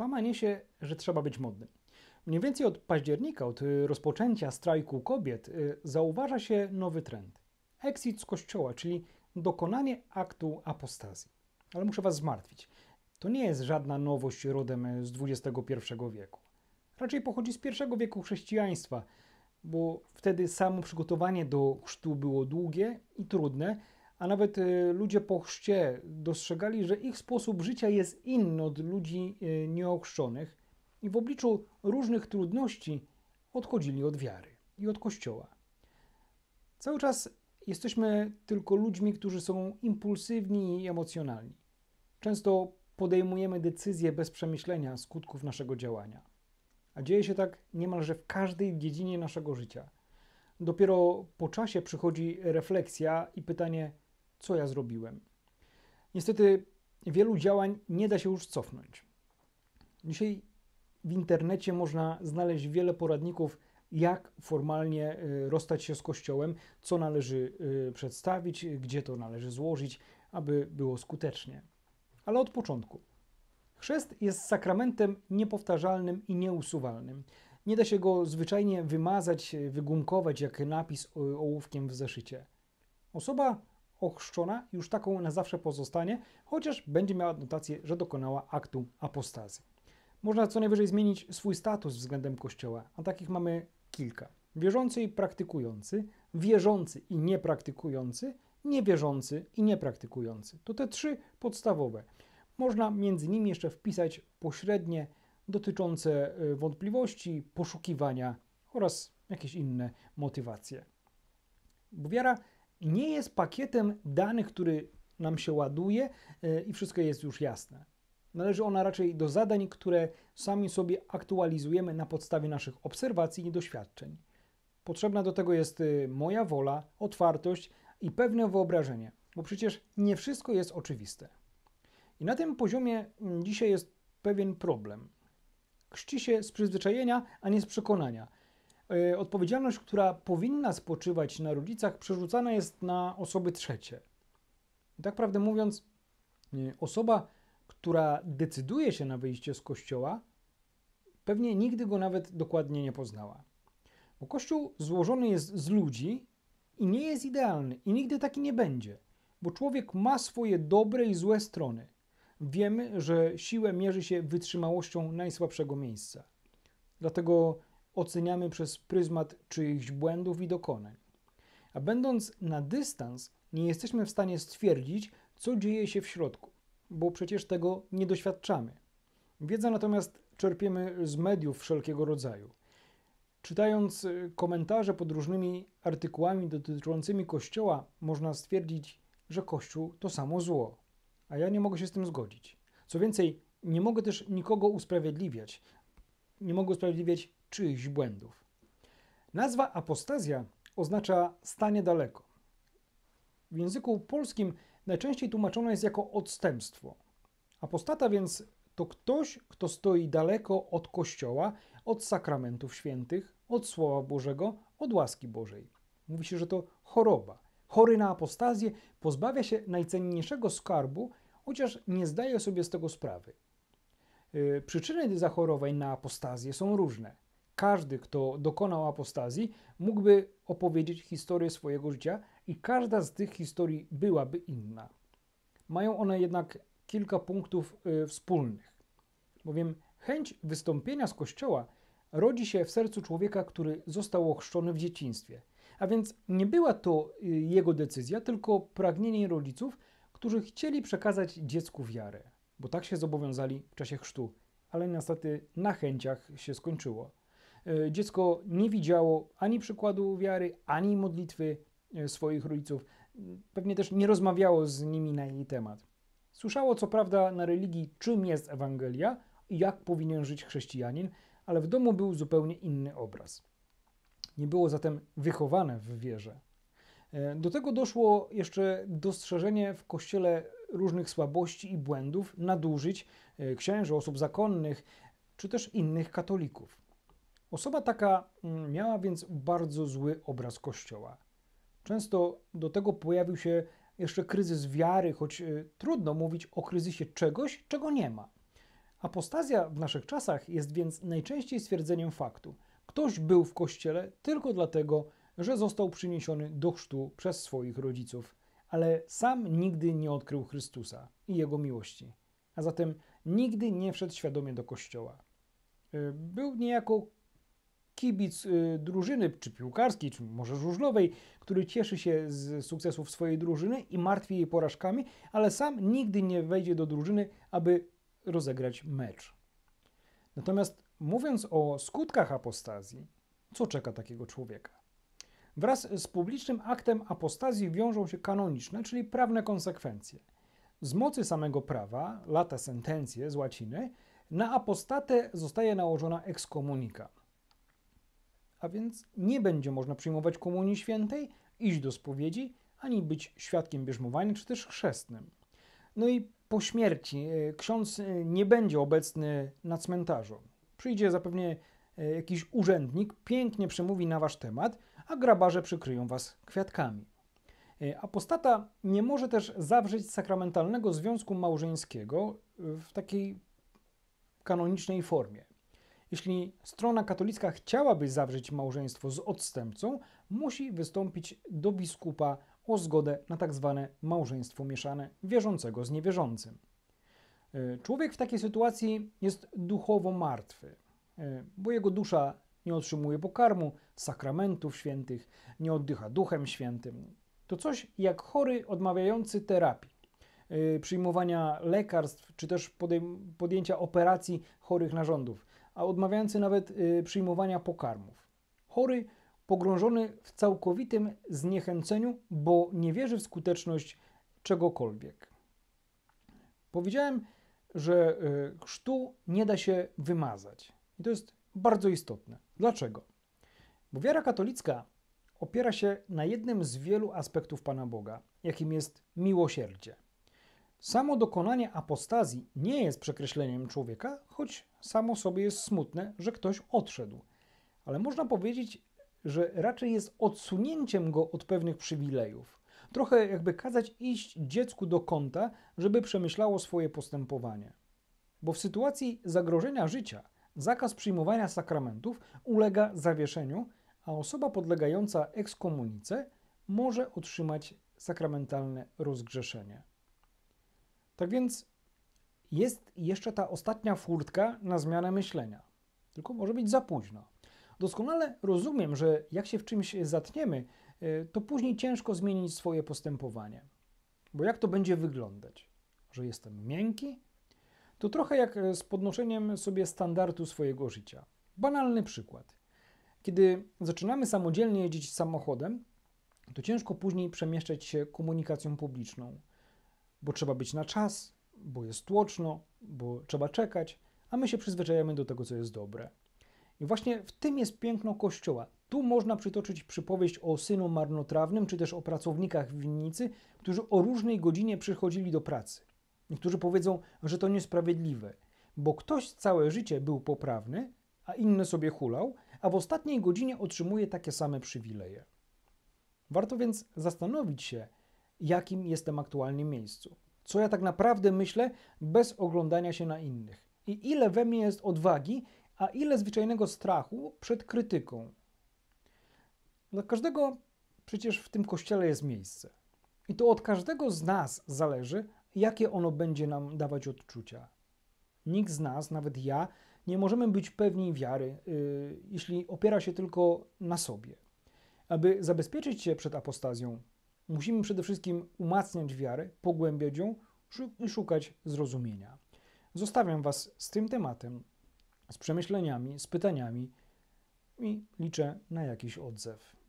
Fama niesie, że trzeba być modnym. Mniej więcej od października, od y, rozpoczęcia strajku kobiet, y, zauważa się nowy trend. Exit z kościoła, czyli dokonanie aktu apostazji. Ale muszę Was zmartwić. To nie jest żadna nowość rodem y, z XXI wieku. Raczej pochodzi z I wieku chrześcijaństwa, bo wtedy samo przygotowanie do chrztu było długie i trudne, a nawet y, ludzie po chrzcie dostrzegali, że ich sposób życia jest inny od ludzi y, nieochrzczonych i w obliczu różnych trudności odchodzili od wiary i od Kościoła. Cały czas jesteśmy tylko ludźmi, którzy są impulsywni i emocjonalni. Często podejmujemy decyzje bez przemyślenia skutków naszego działania. A dzieje się tak niemalże w każdej dziedzinie naszego życia. Dopiero po czasie przychodzi refleksja i pytanie, co ja zrobiłem. Niestety wielu działań nie da się już cofnąć. Dzisiaj w internecie można znaleźć wiele poradników, jak formalnie y, rozstać się z kościołem, co należy y, przedstawić, gdzie to należy złożyć, aby było skutecznie. Ale od początku. Chrzest jest sakramentem niepowtarzalnym i nieusuwalnym. Nie da się go zwyczajnie wymazać, wygumkować jak napis ołówkiem w zeszycie. Osoba ochrzczona już taką na zawsze pozostanie, chociaż będzie miała notację, że dokonała aktu apostazy. Można co najwyżej zmienić swój status względem Kościoła, a takich mamy kilka. Wierzący i praktykujący, wierzący i niepraktykujący, niewierzący i niepraktykujący. To te trzy podstawowe. Można między nimi jeszcze wpisać pośrednie dotyczące y, wątpliwości, poszukiwania oraz jakieś inne motywacje. Bo wiara nie jest pakietem danych, który nam się ładuje e, i wszystko jest już jasne. Należy ona raczej do zadań, które sami sobie aktualizujemy na podstawie naszych obserwacji i doświadczeń. Potrzebna do tego jest e, moja wola, otwartość i pewne wyobrażenie, bo przecież nie wszystko jest oczywiste. I na tym poziomie mm, dzisiaj jest pewien problem. Krzci się z przyzwyczajenia, a nie z przekonania – E, odpowiedzialność, która powinna spoczywać na rodzicach, przerzucana jest na osoby trzecie. I tak prawdę mówiąc, e, osoba, która decyduje się na wyjście z kościoła, pewnie nigdy go nawet dokładnie nie poznała. Bo kościół złożony jest z ludzi i nie jest idealny, i nigdy taki nie będzie, bo człowiek ma swoje dobre i złe strony. Wiemy, że siłę mierzy się wytrzymałością najsłabszego miejsca. Dlatego oceniamy przez pryzmat czyichś błędów i dokonań. A będąc na dystans, nie jesteśmy w stanie stwierdzić, co dzieje się w środku, bo przecież tego nie doświadczamy. Wiedzę natomiast czerpiemy z mediów wszelkiego rodzaju. Czytając y, komentarze pod różnymi artykułami dotyczącymi Kościoła, można stwierdzić, że Kościół to samo zło, a ja nie mogę się z tym zgodzić. Co więcej, nie mogę też nikogo usprawiedliwiać, nie mogą usprawiedliwiać czyichś błędów. Nazwa apostazja oznacza stanie daleko. W języku polskim najczęściej tłumaczona jest jako odstępstwo. Apostata więc to ktoś, kto stoi daleko od Kościoła, od sakramentów świętych, od Słowa Bożego, od łaski Bożej. Mówi się, że to choroba. Chory na apostazję pozbawia się najcenniejszego skarbu, chociaż nie zdaje sobie z tego sprawy. Y, przyczyny zachorowań na apostazję są różne. Każdy, kto dokonał apostazji, mógłby opowiedzieć historię swojego życia i każda z tych historii byłaby inna. Mają one jednak kilka punktów y, wspólnych, bowiem chęć wystąpienia z kościoła rodzi się w sercu człowieka, który został ochrzczony w dzieciństwie. A więc nie była to y, jego decyzja, tylko pragnienie rodziców, którzy chcieli przekazać dziecku wiarę bo tak się zobowiązali w czasie chrztu, ale niestety na chęciach się skończyło. E, dziecko nie widziało ani przykładu wiary, ani modlitwy e, swoich rodziców. Pewnie też nie rozmawiało z nimi na jej temat. Słyszało co prawda na religii, czym jest Ewangelia i jak powinien żyć chrześcijanin, ale w domu był zupełnie inny obraz. Nie było zatem wychowane w wierze. E, do tego doszło jeszcze dostrzeżenie w kościele różnych słabości i błędów, nadużyć e, księży, osób zakonnych czy też innych katolików. Osoba taka mm, miała więc bardzo zły obraz kościoła. Często do tego pojawił się jeszcze kryzys wiary, choć e, trudno mówić o kryzysie czegoś, czego nie ma. Apostazja w naszych czasach jest więc najczęściej stwierdzeniem faktu. Ktoś był w kościele tylko dlatego, że został przyniesiony do chrztu przez swoich rodziców, ale sam nigdy nie odkrył Chrystusa i Jego miłości, a zatem nigdy nie wszedł świadomie do kościoła. Y, był niejako kibic y, drużyny, czy piłkarskiej, czy może żużlowej, który cieszy się z sukcesów swojej drużyny i martwi jej porażkami, ale sam nigdy nie wejdzie do drużyny, aby rozegrać mecz. Natomiast mówiąc o skutkach apostazji, co czeka takiego człowieka? Wraz z publicznym aktem apostazji wiążą się kanoniczne, czyli prawne konsekwencje. Z mocy samego prawa, lata sentencje z łaciny, na apostatę zostaje nałożona ekskomunika. A więc nie będzie można przyjmować komunii świętej, iść do spowiedzi, ani być świadkiem bierzmowania, czy też chrzestnym. No i po śmierci e, ksiądz e, nie będzie obecny na cmentarzu. Przyjdzie zapewne e, jakiś urzędnik, pięknie przemówi na wasz temat – a grabarze przykryją was kwiatkami. E, apostata nie może też zawrzeć sakramentalnego związku małżeńskiego e, w takiej kanonicznej formie. Jeśli strona katolicka chciałaby zawrzeć małżeństwo z odstępcą, musi wystąpić do biskupa o zgodę na tak zwane małżeństwo mieszane wierzącego z niewierzącym. E, człowiek w takiej sytuacji jest duchowo martwy, bo jego dusza nie otrzymuje pokarmu, sakramentów świętych, nie oddycha duchem świętym. To coś jak chory odmawiający terapii, yy, przyjmowania lekarstw czy też podjęcia operacji chorych narządów, a odmawiający nawet yy, przyjmowania pokarmów. Chory pogrążony w całkowitym zniechęceniu, bo nie wierzy w skuteczność czegokolwiek. Powiedziałem, że y, chrztu nie da się wymazać. I to jest bardzo istotne. Dlaczego? Bo wiara katolicka opiera się na jednym z wielu aspektów Pana Boga, jakim jest miłosierdzie. Samo dokonanie apostazji nie jest przekreśleniem człowieka, choć samo sobie jest smutne, że ktoś odszedł. Ale można powiedzieć, że raczej jest odsunięciem go od pewnych przywilejów. Trochę jakby kazać iść dziecku do kąta, żeby przemyślało swoje postępowanie. Bo w sytuacji zagrożenia życia Zakaz przyjmowania sakramentów ulega zawieszeniu, a osoba podlegająca ekskomunice może otrzymać sakramentalne rozgrzeszenie. Tak więc jest jeszcze ta ostatnia furtka na zmianę myślenia, tylko może być za późno. Doskonale rozumiem, że jak się w czymś zatniemy, e, to później ciężko zmienić swoje postępowanie. Bo jak to będzie wyglądać? Że jestem miękki, to trochę jak e, z podnoszeniem sobie standardu swojego życia. Banalny przykład. Kiedy zaczynamy samodzielnie jeździć samochodem, to ciężko później przemieszczać się komunikacją publiczną, bo trzeba być na czas, bo jest tłoczno, bo trzeba czekać, a my się przyzwyczajamy do tego, co jest dobre. I właśnie w tym jest piękno Kościoła. Tu można przytoczyć przypowieść o synu marnotrawnym, czy też o pracownikach winnicy, którzy o różnej godzinie przychodzili do pracy. Niektórzy powiedzą, że to niesprawiedliwe, bo ktoś całe życie był poprawny, a inny sobie hulał, a w ostatniej godzinie otrzymuje takie same przywileje. Warto więc zastanowić się, jakim jestem aktualnie miejscu, co ja tak naprawdę myślę bez oglądania się na innych i ile we mnie jest odwagi, a ile zwyczajnego strachu przed krytyką. Dla każdego przecież w tym kościele jest miejsce. I to od każdego z nas zależy, jakie ono będzie nam dawać odczucia. Nikt z nas, nawet ja, nie możemy być pewni wiary, yy, jeśli opiera się tylko na sobie. Aby zabezpieczyć się przed apostazją, musimy przede wszystkim umacniać wiarę, pogłębiać ją i szukać zrozumienia. Zostawiam Was z tym tematem, z przemyśleniami, z pytaniami i liczę na jakiś odzew.